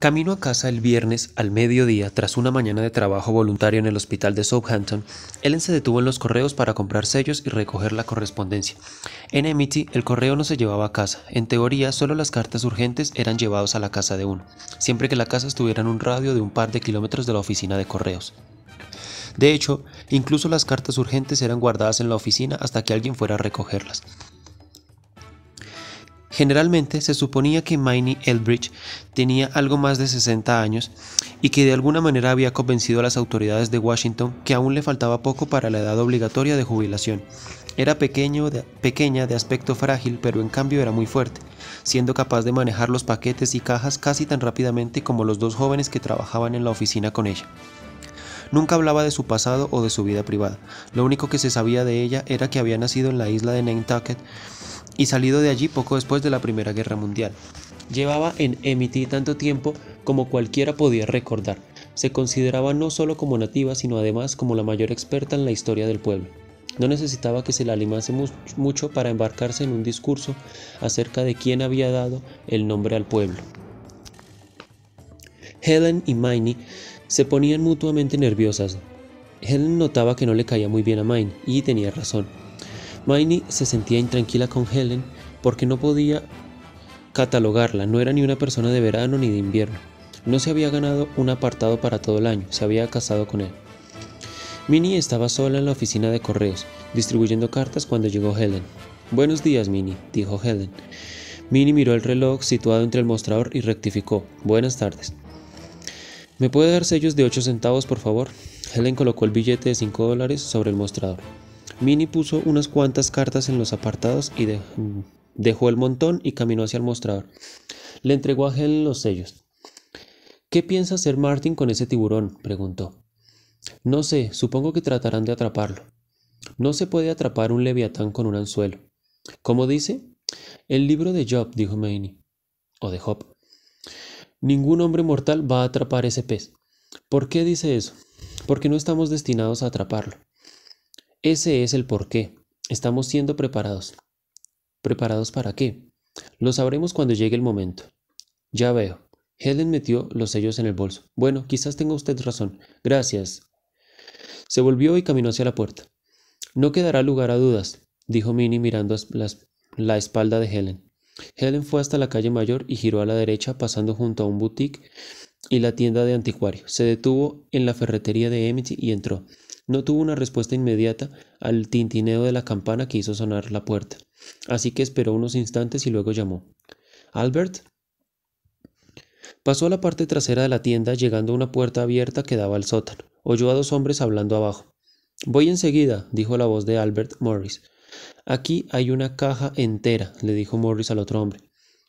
Camino a casa el viernes al mediodía, tras una mañana de trabajo voluntario en el hospital de Southampton, Ellen se detuvo en los correos para comprar sellos y recoger la correspondencia. En Emity, el correo no se llevaba a casa. En teoría, solo las cartas urgentes eran llevadas a la casa de uno, siempre que la casa estuviera en un radio de un par de kilómetros de la oficina de correos. De hecho, incluso las cartas urgentes eran guardadas en la oficina hasta que alguien fuera a recogerlas. Generalmente se suponía que Miney Elbridge tenía algo más de 60 años y que de alguna manera había convencido a las autoridades de Washington que aún le faltaba poco para la edad obligatoria de jubilación. Era pequeño, pequeña, de aspecto frágil, pero en cambio era muy fuerte, siendo capaz de manejar los paquetes y cajas casi tan rápidamente como los dos jóvenes que trabajaban en la oficina con ella. Nunca hablaba de su pasado o de su vida privada. Lo único que se sabía de ella era que había nacido en la isla de Nantucket y salido de allí poco después de la Primera Guerra Mundial. Llevaba en Emiti tanto tiempo como cualquiera podía recordar. Se consideraba no solo como nativa, sino además como la mayor experta en la historia del pueblo. No necesitaba que se la animase mucho para embarcarse en un discurso acerca de quién había dado el nombre al pueblo. Helen y Miney se ponían mutuamente nerviosas. Helen notaba que no le caía muy bien a Mine, y tenía razón. Miney se sentía intranquila con Helen porque no podía catalogarla, no era ni una persona de verano ni de invierno. No se había ganado un apartado para todo el año, se había casado con él. Minnie estaba sola en la oficina de correos, distribuyendo cartas cuando llegó Helen. Buenos días, Minnie, dijo Helen. Minnie miró el reloj situado entre el mostrador y rectificó. Buenas tardes. ¿Me puede dar sellos de 8 centavos, por favor? Helen colocó el billete de 5 dólares sobre el mostrador. Minnie puso unas cuantas cartas en los apartados y dejó el montón y caminó hacia el mostrador. Le entregó a Helen los sellos. ¿Qué piensa hacer Martin con ese tiburón? preguntó. No sé, supongo que tratarán de atraparlo. No se puede atrapar un leviatán con un anzuelo. ¿Cómo dice? El libro de Job, dijo Minnie. O de Job. Ningún hombre mortal va a atrapar ese pez. ¿Por qué dice eso? Porque no estamos destinados a atraparlo. Ese es el porqué. Estamos siendo preparados. ¿Preparados para qué? Lo sabremos cuando llegue el momento. Ya veo. Helen metió los sellos en el bolso. Bueno, quizás tenga usted razón. Gracias. Se volvió y caminó hacia la puerta. No quedará lugar a dudas, dijo Minnie mirando la espalda de Helen. Helen fue hasta la calle mayor y giró a la derecha pasando junto a un boutique y la tienda de anticuario. Se detuvo en la ferretería de Emity y entró. No tuvo una respuesta inmediata al tintineo de la campana que hizo sonar la puerta, así que esperó unos instantes y luego llamó. Albert. Pasó a la parte trasera de la tienda, llegando a una puerta abierta que daba al sótano. Oyó a dos hombres hablando abajo. Voy enseguida, dijo la voz de Albert Morris. Aquí hay una caja entera, le dijo Morris al otro hombre.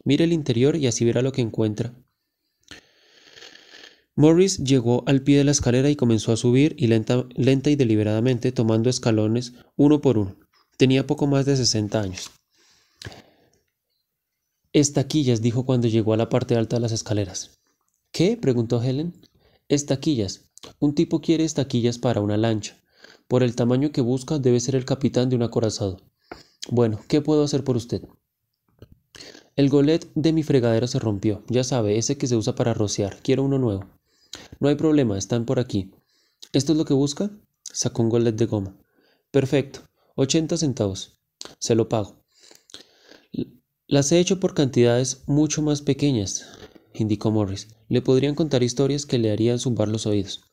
Mire el interior y así verá lo que encuentra. Morris llegó al pie de la escalera y comenzó a subir y lenta, lenta y deliberadamente tomando escalones uno por uno. Tenía poco más de 60 años. Estaquillas, dijo cuando llegó a la parte alta de las escaleras. ¿Qué? preguntó Helen. Estaquillas. Un tipo quiere estaquillas para una lancha. Por el tamaño que busca, debe ser el capitán de un acorazado. Bueno, ¿qué puedo hacer por usted? El golet de mi fregadero se rompió. Ya sabe, ese que se usa para rociar. Quiero uno nuevo. No hay problema, están por aquí. ¿Esto es lo que busca? Sacó un golet de goma. Perfecto, Ochenta centavos. Se lo pago. Las he hecho por cantidades mucho más pequeñas, indicó Morris. Le podrían contar historias que le harían zumbar los oídos.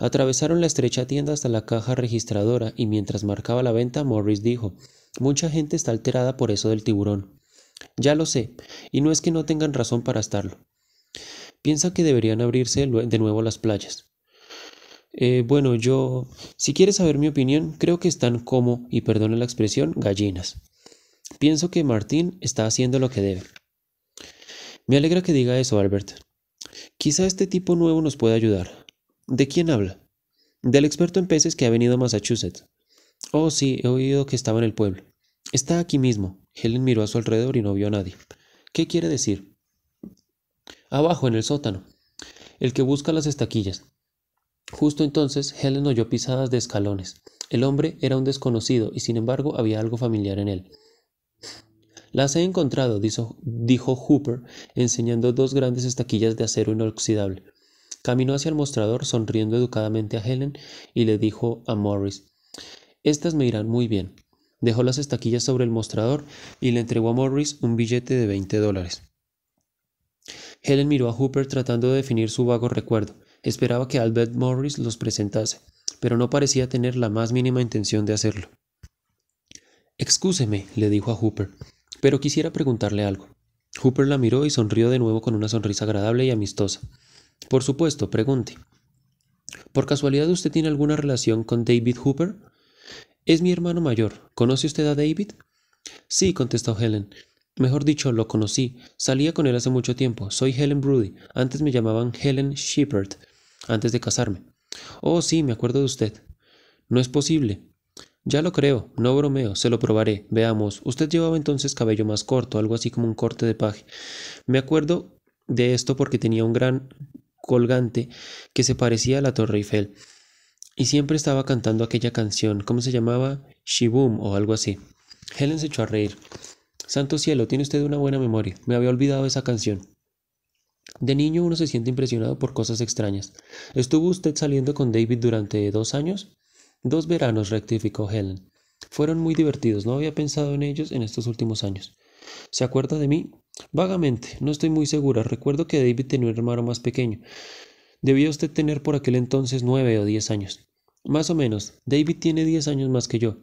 Atravesaron la estrecha tienda hasta la caja registradora y mientras marcaba la venta, Morris dijo, Mucha gente está alterada por eso del tiburón. Ya lo sé, y no es que no tengan razón para estarlo piensa que deberían abrirse de nuevo las playas. Eh, bueno, yo, si quieres saber mi opinión, creo que están como, y perdone la expresión, gallinas. Pienso que Martín está haciendo lo que debe. Me alegra que diga eso, Albert. Quizá este tipo nuevo nos pueda ayudar. ¿De quién habla? Del experto en peces que ha venido a Massachusetts. Oh, sí, he oído que estaba en el pueblo. Está aquí mismo. Helen miró a su alrededor y no vio a nadie. ¿Qué quiere decir? Abajo, en el sótano. El que busca las estaquillas. Justo entonces, Helen oyó pisadas de escalones. El hombre era un desconocido y sin embargo había algo familiar en él. Las he encontrado, dijo, dijo, Hooper, enseñando dos grandes estaquillas de acero inoxidable. Caminó hacia el mostrador, sonriendo educadamente a Helen, y le dijo a Morris, Estas me irán muy bien. Dejó las estaquillas sobre el mostrador y le entregó a Morris un billete de 20 dólares. Helen miró a Hooper tratando de definir su vago recuerdo. Esperaba que Albert Morris los presentase, pero no parecía tener la más mínima intención de hacerlo. Excúseme, le dijo a Hooper, pero quisiera preguntarle algo. Hooper la miró y sonrió de nuevo con una sonrisa agradable y amistosa. Por supuesto, pregunte. ¿Por casualidad usted tiene alguna relación con David Hooper? Es mi hermano mayor. ¿Conoce usted a David? Sí, contestó Helen. Mejor dicho, lo conocí. Salía con él hace mucho tiempo. Soy Helen Brody. Antes me llamaban Helen Shepard antes de casarme. Oh, sí, me acuerdo de usted. No es posible. Ya lo creo, no bromeo, se lo probaré. Veamos, usted llevaba entonces cabello más corto, algo así como un corte de paje. Me acuerdo de esto porque tenía un gran colgante que se parecía a la Torre Eiffel. Y siempre estaba cantando aquella canción, ¿cómo se llamaba? Shibum o algo así. Helen se echó a reír. Santo cielo, tiene usted una buena memoria. Me había olvidado esa canción. De niño uno se siente impresionado por cosas extrañas. ¿Estuvo usted saliendo con David durante dos años? Dos veranos, rectificó Helen. Fueron muy divertidos, no había pensado en ellos en estos últimos años. ¿Se acuerda de mí? Vagamente, no estoy muy segura. Recuerdo que David tenía un hermano más pequeño. Debía usted tener por aquel entonces nueve o diez años. Más o menos, David tiene diez años más que yo.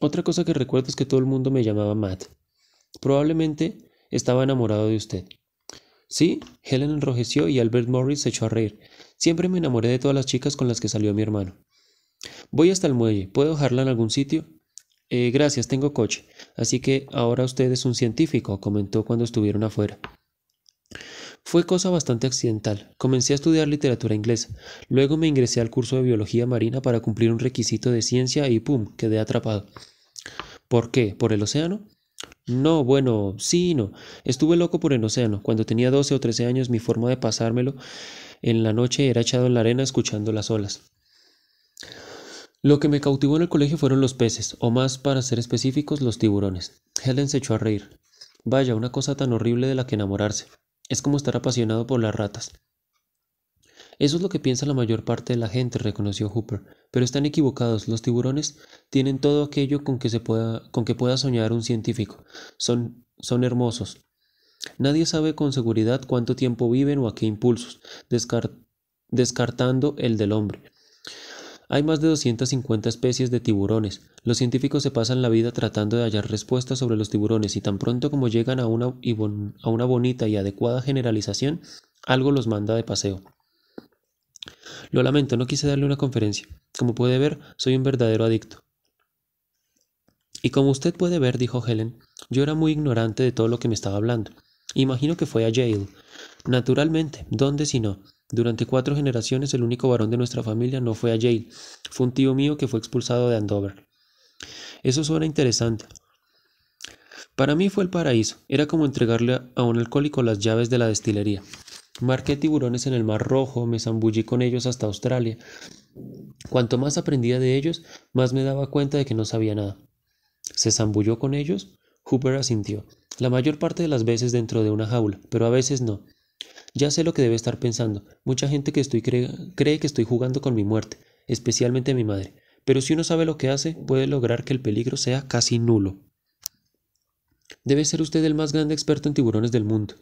Otra cosa que recuerdo es que todo el mundo me llamaba Matt. Probablemente estaba enamorado de usted. Sí, Helen enrojeció y Albert Morris se echó a reír. Siempre me enamoré de todas las chicas con las que salió mi hermano. Voy hasta el muelle. ¿Puedo dejarla en algún sitio? Eh, gracias, tengo coche. Así que ahora usted es un científico, comentó cuando estuvieron afuera. Fue cosa bastante accidental. Comencé a estudiar literatura inglesa. Luego me ingresé al curso de biología marina para cumplir un requisito de ciencia y ¡pum! quedé atrapado. ¿Por qué? ¿Por el océano? No, bueno, sí, no. Estuve loco por el océano. Cuando tenía doce o 13 años mi forma de pasármelo en la noche era echado en la arena escuchando las olas. Lo que me cautivó en el colegio fueron los peces, o más para ser específicos, los tiburones. Helen se echó a reír. Vaya, una cosa tan horrible de la que enamorarse. Es como estar apasionado por las ratas. Eso es lo que piensa la mayor parte de la gente, reconoció Hooper, pero están equivocados. Los tiburones tienen todo aquello con que, pueda, con que pueda soñar un científico. Son, son hermosos. Nadie sabe con seguridad cuánto tiempo viven o a qué impulsos, descartando el del hombre. Hay más de 250 especies de tiburones. Los científicos se pasan la vida tratando de hallar respuestas sobre los tiburones y tan pronto como llegan a una bonita y adecuada generalización, algo los manda de paseo. Lo lamento, no quise darle una conferencia. Como puede ver, soy un verdadero adicto. Y como usted puede ver, dijo Helen, yo era muy ignorante de todo lo que me estaba hablando. Imagino que fue a Yale. Naturalmente, ¿dónde si no? Durante cuatro generaciones el único varón de nuestra familia no fue a Yale. Fue un tío mío que fue expulsado de Andover. Eso suena interesante. Para mí fue el paraíso. Era como entregarle a un alcohólico las llaves de la destilería. Marqué tiburones en el Mar Rojo, me zambullí con ellos hasta Australia. Cuanto más aprendía de ellos, más me daba cuenta de que no sabía nada. ¿Se zambulló con ellos? Hooper asintió. La mayor parte de las veces dentro de una jaula, pero a veces no. Ya sé lo que debe estar pensando. Mucha gente que estoy cree, cree que estoy jugando con mi muerte, especialmente mi madre. Pero si uno sabe lo que hace, puede lograr que el peligro sea casi nulo. Debe ser usted el más grande experto en tiburones del mundo.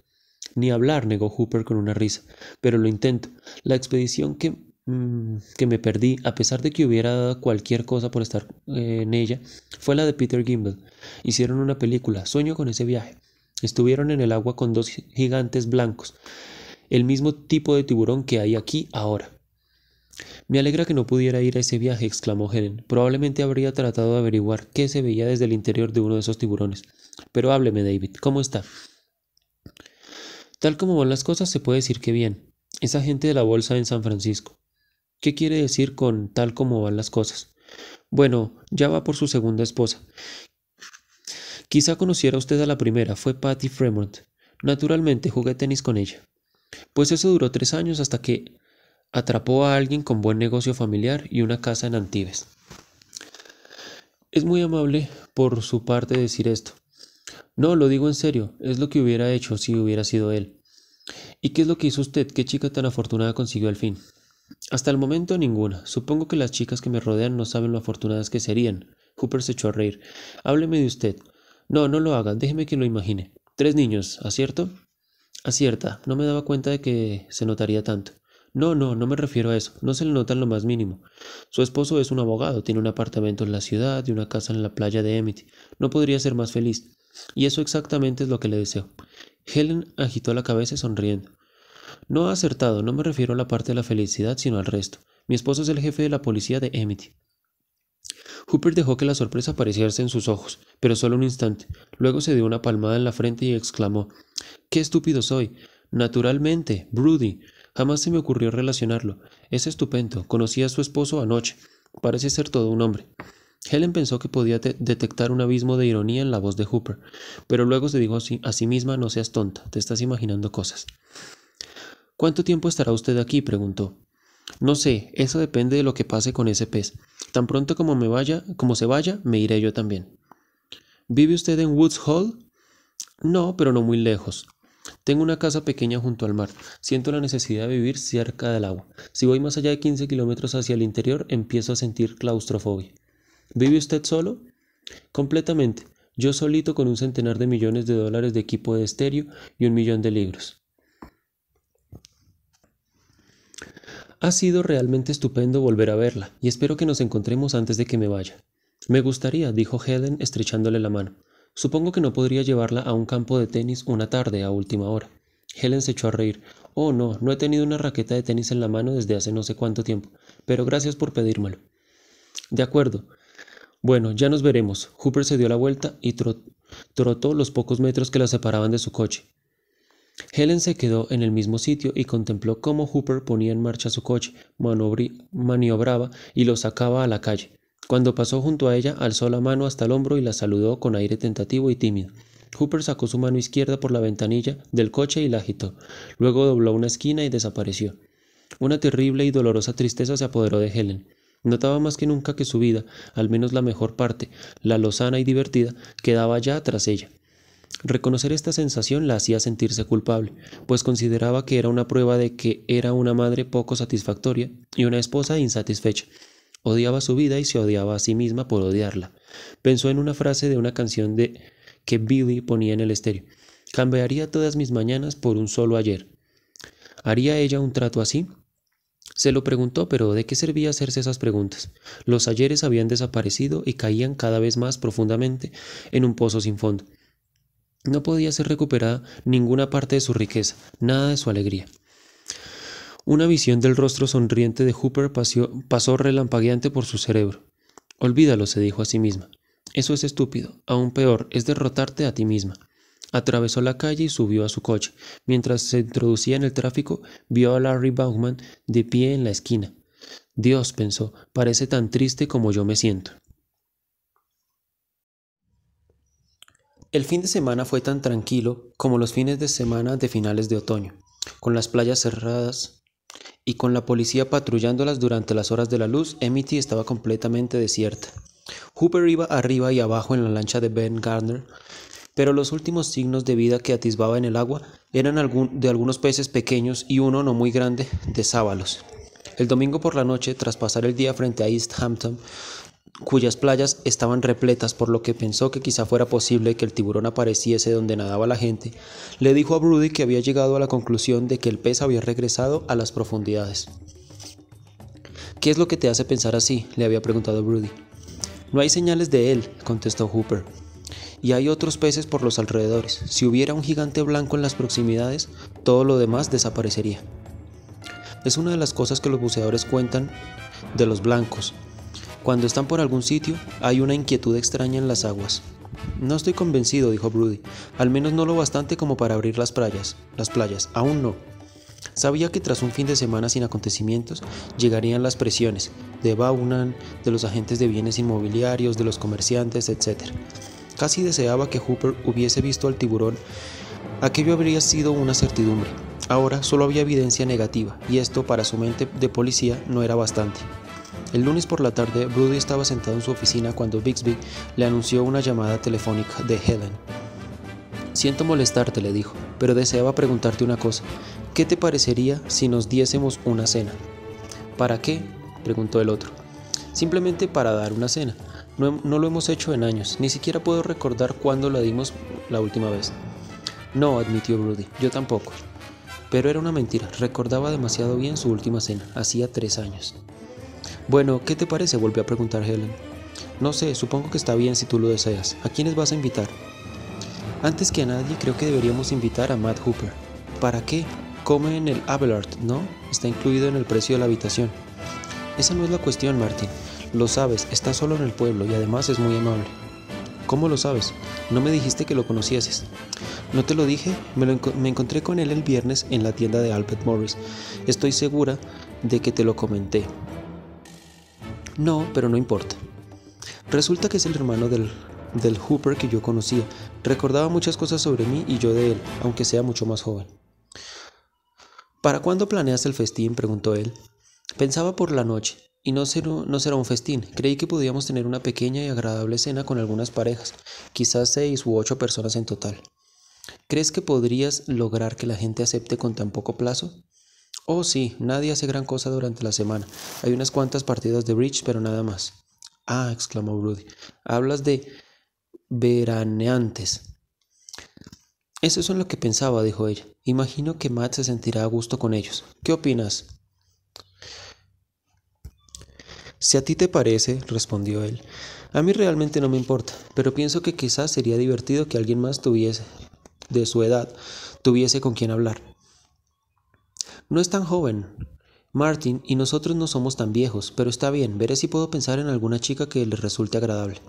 Ni hablar, negó Hooper con una risa. Pero lo intento. La expedición que, mm, que me perdí, a pesar de que hubiera dado cualquier cosa por estar eh, en ella, fue la de Peter Gimbel. Hicieron una película, Sueño con ese viaje. Estuvieron en el agua con dos gigantes blancos, el mismo tipo de tiburón que hay aquí ahora. Me alegra que no pudiera ir a ese viaje, exclamó Helen. Probablemente habría tratado de averiguar qué se veía desde el interior de uno de esos tiburones. Pero hábleme, David, ¿cómo está? Tal como van las cosas, se puede decir que bien. Esa gente de la bolsa en San Francisco. ¿Qué quiere decir con tal como van las cosas? Bueno, ya va por su segunda esposa. Quizá conociera usted a la primera, fue Patty Fremont. Naturalmente jugué tenis con ella. Pues eso duró tres años hasta que atrapó a alguien con buen negocio familiar y una casa en Antibes. Es muy amable por su parte decir esto, no, lo digo en serio, es lo que hubiera hecho si hubiera sido él. ¿Y qué es lo que hizo usted? ¿Qué chica tan afortunada consiguió al fin? Hasta el momento ninguna. Supongo que las chicas que me rodean no saben lo afortunadas que serían. Hooper se echó a reír. Hábleme de usted. No, no lo haga, déjeme que lo imagine. Tres niños, ¿acierto? Acierta, no me daba cuenta de que se notaría tanto. No, no, no me refiero a eso, no se le nota en lo más mínimo. Su esposo es un abogado, tiene un apartamento en la ciudad y una casa en la playa de Emity. No podría ser más feliz. Y eso exactamente es lo que le deseo. Helen agitó la cabeza sonriendo. No ha acertado, no me refiero a la parte de la felicidad, sino al resto. Mi esposo es el jefe de la policía de Emity. Hooper dejó que la sorpresa apareciese en sus ojos, pero solo un instante. Luego se dio una palmada en la frente y exclamó Qué estúpido soy. Naturalmente, Broody. Jamás se me ocurrió relacionarlo. Es estupendo. Conocí a su esposo anoche. Parece ser todo un hombre. Helen pensó que podía detectar un abismo de ironía en la voz de Hooper, pero luego se dijo a sí misma, no seas tonta, te estás imaginando cosas. ¿Cuánto tiempo estará usted aquí? preguntó. No sé, eso depende de lo que pase con ese pez. Tan pronto como me vaya, como se vaya, me iré yo también. ¿Vive usted en Woods Hall? No, pero no muy lejos. Tengo una casa pequeña junto al mar. Siento la necesidad de vivir cerca del agua. Si voy más allá de 15 kilómetros hacia el interior, empiezo a sentir claustrofobia. ¿Vive usted solo? Completamente. Yo solito con un centenar de millones de dólares de equipo de estéreo y un millón de libros. Ha sido realmente estupendo volver a verla, y espero que nos encontremos antes de que me vaya. Me gustaría, dijo Helen estrechándole la mano. Supongo que no podría llevarla a un campo de tenis una tarde a última hora. Helen se echó a reír. Oh, no, no he tenido una raqueta de tenis en la mano desde hace no sé cuánto tiempo, pero gracias por pedírmelo. De acuerdo. Bueno, ya nos veremos. Hooper se dio la vuelta y trotó los pocos metros que la separaban de su coche. Helen se quedó en el mismo sitio y contempló cómo Hooper ponía en marcha su coche, maniobraba y lo sacaba a la calle. Cuando pasó junto a ella, alzó la mano hasta el hombro y la saludó con aire tentativo y tímido. Hooper sacó su mano izquierda por la ventanilla del coche y la agitó. Luego dobló una esquina y desapareció. Una terrible y dolorosa tristeza se apoderó de Helen. Notaba más que nunca que su vida, al menos la mejor parte, la lozana y divertida, quedaba ya tras ella. Reconocer esta sensación la hacía sentirse culpable, pues consideraba que era una prueba de que era una madre poco satisfactoria y una esposa insatisfecha. Odiaba su vida y se odiaba a sí misma por odiarla. Pensó en una frase de una canción de que Billy ponía en el estéreo. Cambiaría todas mis mañanas por un solo ayer. ¿Haría ella un trato así? Se lo preguntó, pero ¿de qué servía hacerse esas preguntas? Los ayeres habían desaparecido y caían cada vez más profundamente en un pozo sin fondo. No podía ser recuperada ninguna parte de su riqueza, nada de su alegría. Una visión del rostro sonriente de Hooper pasó relampagueante por su cerebro. Olvídalo, se dijo a sí misma. Eso es estúpido. Aún peor, es derrotarte a ti misma. Atravesó la calle y subió a su coche. Mientras se introducía en el tráfico, vio a Larry Baughman de pie en la esquina. Dios, pensó, parece tan triste como yo me siento. El fin de semana fue tan tranquilo como los fines de semana de finales de otoño, con las playas cerradas, y con la policía patrullándolas durante las horas de la luz, Emity estaba completamente desierta. Hooper iba arriba y abajo en la lancha de Ben Gardner, pero los últimos signos de vida que atisbaba en el agua eran de algunos peces pequeños y uno no muy grande de sábalos. El domingo por la noche, tras pasar el día frente a East Hampton, cuyas playas estaban repletas, por lo que pensó que quizá fuera posible que el tiburón apareciese donde nadaba la gente, le dijo a Brody que había llegado a la conclusión de que el pez había regresado a las profundidades. ¿Qué es lo que te hace pensar así? le había preguntado Brody. No hay señales de él, contestó Hooper. Y hay otros peces por los alrededores. Si hubiera un gigante blanco en las proximidades, todo lo demás desaparecería. Es una de las cosas que los buceadores cuentan de los blancos, cuando están por algún sitio, hay una inquietud extraña en las aguas. No estoy convencido, dijo Broody, al menos no lo bastante como para abrir las playas. Las playas, aún no. Sabía que tras un fin de semana sin acontecimientos llegarían las presiones de Baunan, de los agentes de bienes inmobiliarios, de los comerciantes, etc. Casi deseaba que Hooper hubiese visto al tiburón. Aquello habría sido una certidumbre. Ahora solo había evidencia negativa, y esto para su mente de policía no era bastante. El lunes por la tarde, Brody estaba sentado en su oficina cuando Bixby le anunció una llamada telefónica de Helen. Siento molestarte, le dijo, pero deseaba preguntarte una cosa. ¿Qué te parecería si nos diésemos una cena? ¿Para qué? preguntó el otro. Simplemente para dar una cena. No, lo hemos hecho en años, ni siquiera puedo recordar cuándo la dimos la última vez. No, admitió Brody, yo tampoco. Pero era una mentira, recordaba demasiado bien su última cena, hacía tres años. Bueno, ¿qué te parece? Volvió a preguntar Helen. No sé, supongo que está bien si tú lo deseas. ¿A quiénes vas a invitar? Antes que a nadie, creo que deberíamos invitar a Matt Hooper. ¿Para qué? Come en el Abelard, ¿no? Está incluido en el precio de la habitación. Esa no es la cuestión, Martin. Lo sabes, está solo en el pueblo y además es muy amable. ¿Cómo lo sabes? No me dijiste que lo conocieses. No te lo dije, me encontré con él el viernes en la tienda de Albert Morris. Estoy segura de que te lo comenté. No, pero no importa. Resulta que es el hermano del, del Hooper que yo conocía. Recordaba muchas cosas sobre mí y yo de él, aunque sea mucho más joven. ¿Para cuándo planeas el festín? preguntó él. Pensaba por la noche, y no será, no será un festín. Creí que podíamos tener una pequeña y agradable cena con algunas parejas, quizás seis u ocho personas en total. ¿Crees que podrías lograr que la gente acepte con tan poco plazo? Oh sí, nadie hace gran cosa durante la semana. Hay unas cuantas partidas de bridge, pero nada más. Ah, exclamó Rudy. Hablas de veraneantes. Eso es lo que pensaba, dijo ella. Imagino que Matt se sentirá a gusto con ellos. ¿Qué opinas? Si a ti te parece, respondió él, a mí realmente no me importa, pero pienso que quizás sería divertido que alguien más tuviese, de su edad, tuviese con quien hablar. No es tan joven. Martin y nosotros no somos tan viejos, pero está bien, veré si puedo pensar en alguna chica que le resulte agradable.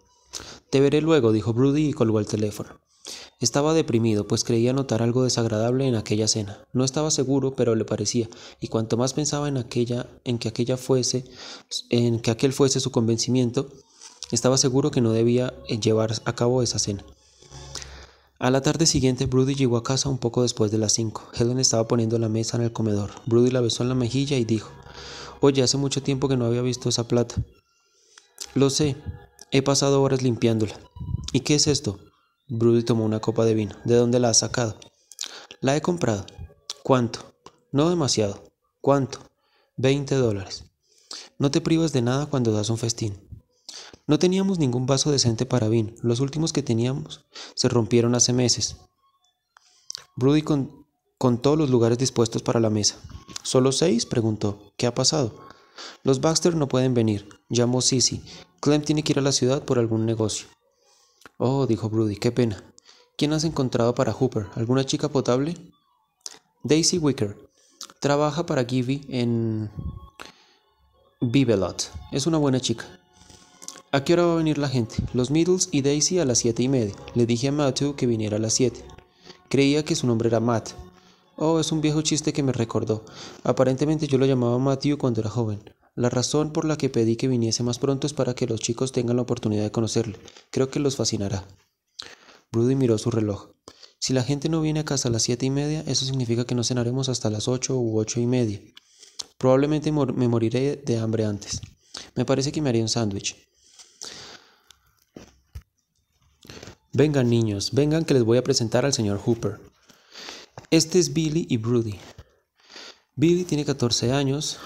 Te veré luego, dijo Brody y colgó el teléfono. Estaba deprimido, pues creía notar algo desagradable en aquella cena. No estaba seguro, pero le parecía, y cuanto más pensaba en aquella, en que aquella fuese, en que aquel fuese su convencimiento, estaba seguro que no debía llevar a cabo esa cena. A la tarde siguiente, Brody llegó a casa un poco después de las 5. Helen estaba poniendo la mesa en el comedor. Brody la besó en la mejilla y dijo, Oye, hace mucho tiempo que no había visto esa plata. Lo sé, he pasado horas limpiándola. ¿Y qué es esto? Brody tomó una copa de vino. ¿De dónde la has sacado? La he comprado. ¿Cuánto? No demasiado. ¿Cuánto? 20 dólares. No te privas de nada cuando das un festín. No teníamos ningún vaso decente para vino. Los últimos que teníamos se rompieron hace meses. Brudy con, contó los lugares dispuestos para la mesa. ¿Solo seis? preguntó. ¿Qué ha pasado? Los Baxter no pueden venir. Llamó Sissy. Clem tiene que ir a la ciudad por algún negocio. Oh, dijo Brody, qué pena. ¿Quién has encontrado para Hooper? ¿Alguna chica potable? Daisy Wicker. Trabaja para Givi en lot. Es una buena chica. ¿A qué hora va a venir la gente? Los Middles y Daisy a las siete y media. Le dije a Matthew que viniera a las 7. Creía que su nombre era Matt. Oh, es un viejo chiste que me recordó. Aparentemente yo lo llamaba Matthew cuando era joven. La razón por la que pedí que viniese más pronto es para que los chicos tengan la oportunidad de conocerle. Creo que los fascinará. Brody miró su reloj. Si la gente no viene a casa a las siete y media, eso significa que no cenaremos hasta las ocho u ocho y media. Probablemente me moriré de hambre antes. Me parece que me haría un sándwich. Vengan niños, vengan que les voy a presentar al señor Hooper. Este es Billy y Broody. Billy tiene 14 años.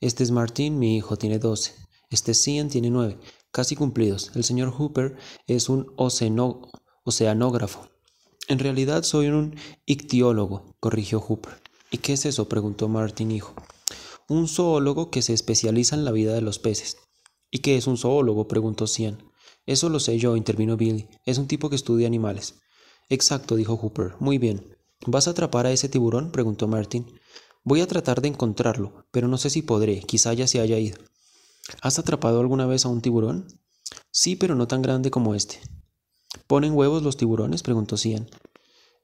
Este es Martín, mi hijo, tiene 12. Este es Cian, tiene 9. Casi cumplidos. El señor Hooper es un oceanógrafo. En realidad soy un ictiólogo, corrigió Hooper. ¿Y qué es eso? preguntó Martín hijo. Un zoólogo que se especializa en la vida de los peces. ¿Y qué es un zoólogo? preguntó Cian. Eso lo sé yo, intervino Billy. Es un tipo que estudia animales. Exacto, dijo Hooper. Muy bien. ¿Vas a atrapar a ese tiburón? preguntó Martin. Voy a tratar de encontrarlo, pero no sé si podré, quizá ya se haya ido. ¿Has atrapado alguna vez a un tiburón? Sí, pero no tan grande como este. ¿Ponen huevos los tiburones? preguntó Cian.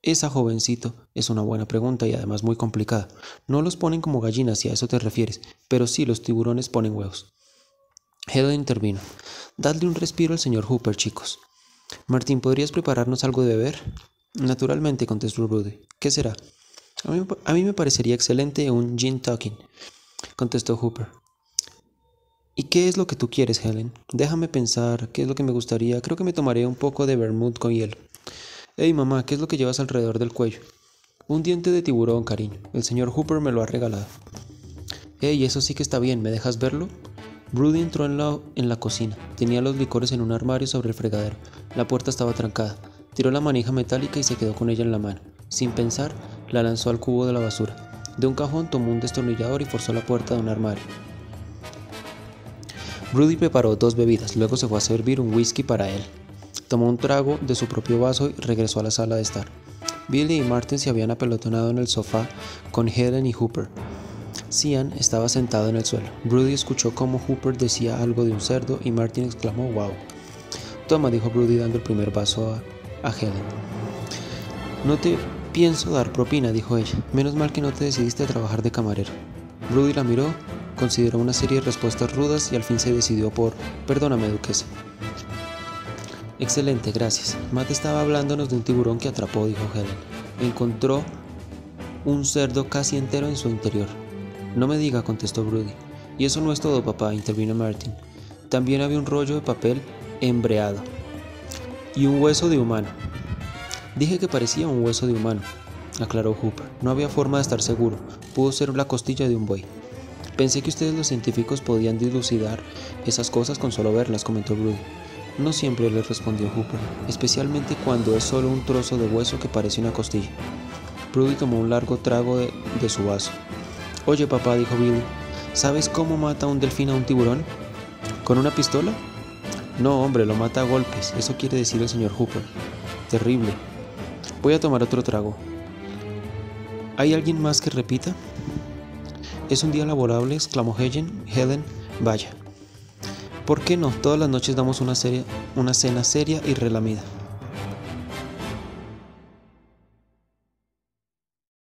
Esa jovencito es una buena pregunta y además muy complicada. No los ponen como gallinas, si a eso te refieres, pero sí los tiburones ponen huevos. Helen intervino. Dadle un respiro al señor Hooper, chicos. Martín, ¿podrías prepararnos algo de beber? Naturalmente, contestó Rudy. ¿Qué será? A mí, me parecería excelente un gin talking, contestó Hooper. ¿Y qué es lo que tú quieres, Helen? Déjame pensar, ¿qué es lo que me gustaría? Creo que me tomaré un poco de vermouth con hielo. Hey, mamá, ¿qué es lo que llevas alrededor del cuello? Un diente de tiburón, cariño. El señor Hooper me lo ha regalado. Hey, eso sí que está bien, ¿me dejas verlo? Rudy entró en la, en la cocina. Tenía los licores en un armario sobre el fregadero. La puerta estaba trancada. Tiró la manija metálica y se quedó con ella en la mano. Sin pensar, la lanzó al cubo de la basura. De un cajón tomó un destornillador y forzó la puerta de un armario. Rudy preparó dos bebidas, luego se fue a servir un whisky para él. Tomó un trago de su propio vaso y regresó a la sala de estar. Billy y Martin se habían apelotonado en el sofá con Helen y Hooper. Sian estaba sentado en el suelo. Rudy escuchó cómo Hooper decía algo de un cerdo y Martin exclamó, wow. Toma, dijo Rudy dando el primer vaso a, Helen. No te pienso dar propina, dijo ella. Menos mal que no te decidiste a trabajar de camarero. Rudy la miró, consideró una serie de respuestas rudas y al fin se decidió por, perdóname, duquesa. Excelente, gracias. Matt estaba hablándonos de un tiburón que atrapó, dijo Helen. Encontró un cerdo casi entero en su interior. No me diga, contestó Brody. Y eso no es todo, papá, intervino Martin. También había un rollo de papel embreado y un hueso de humano. Dije que parecía un hueso de humano, aclaró Hooper. No había forma de estar seguro. Pudo ser la costilla de un buey. Pensé que ustedes los científicos podían dilucidar esas cosas con solo verlas, comentó Brody. No siempre le respondió Hooper, especialmente cuando es solo un trozo de hueso que parece una costilla. Brody tomó un largo trago de su vaso. Oye papá, dijo Bill, ¿sabes cómo mata un delfín a un tiburón? ¿Con una pistola? No, hombre, lo mata a golpes, eso quiere decir el señor Hooper. Terrible. Voy a tomar otro trago. ¿Hay alguien más que repita? Es un día laborable, exclamó Helen. Helen, vaya. ¿Por qué no? Todas las noches damos una cena seria y relamida.